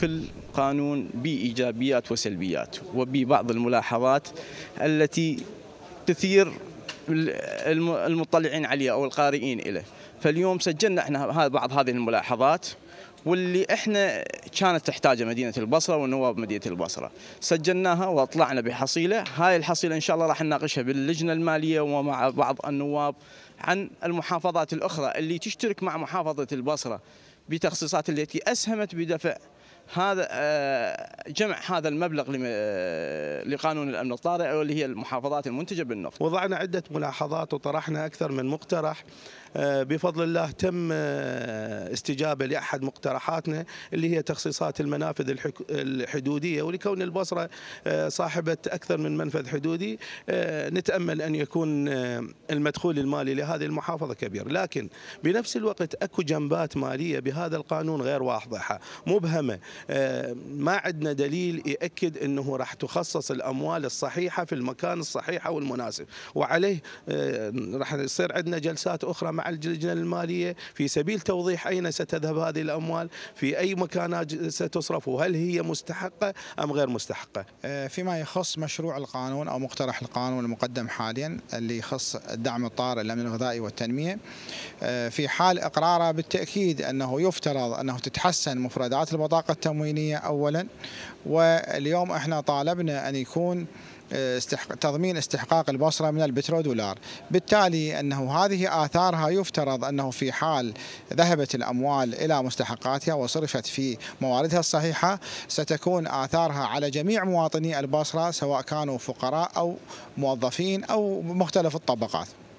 كل قانون بإيجابيات وسلبيات وببعض الملاحظات التي تثير المطلعين عليه أو القارئين إليه فاليوم سجلنا احنا بعض هذه الملاحظات واللي احنا كانت تحتاجها مدينه البصره ونواب مدينه البصره سجلناها واطلعنا بحصيله هاي الحصيله ان شاء الله راح نناقشها باللجنه الماليه ومع بعض النواب عن المحافظات الاخرى اللي تشترك مع محافظه البصره بتخصيصات التي اسهمت بدفع هذا آه، جمع هذا المبلغ آه، لقانون الامن الطارئ واللي هي المحافظات المنتجه بالنفط. وضعنا عده ملاحظات وطرحنا اكثر من مقترح آه، بفضل الله تم استجابه لاحد مقترحاتنا اللي هي تخصيصات المنافذ الحدوديه ولكون البصره صاحبه اكثر من منفذ حدودي نتامل ان يكون المدخول المالي لهذه المحافظه كبير، لكن بنفس الوقت اكو جنبات ماليه بهذا القانون غير واضحه، مبهمه، آه، ما عندنا دليل ياكد انه راح تخصص الاموال الصحيحه في المكان الصحيح والمناسب وعليه آه، راح يصير عندنا جلسات اخرى مع اللجنه الماليه في سبيل توضيح اين ستذهب هذه الاموال في اي مكانات ستصرف وهل هي مستحقه ام غير مستحقه آه، فيما يخص مشروع القانون او مقترح القانون المقدم حاليا اللي يخص الدعم الطارئ للامن الغذائي والتنميه في حال اقراره بالتاكيد انه يفترض انه تتحسن مفردات البطاقه التموينية أولا واليوم احنا طالبنا أن يكون آه، استحق... تضمين استحقاق البصرة من البترودولار دولار بالتالي أنه هذه آثارها يفترض أنه في حال ذهبت الأموال إلى مستحقاتها وصرفت في مواردها الصحيحة ستكون آثارها على جميع مواطني البصرة سواء كانوا فقراء أو موظفين أو مختلف الطبقات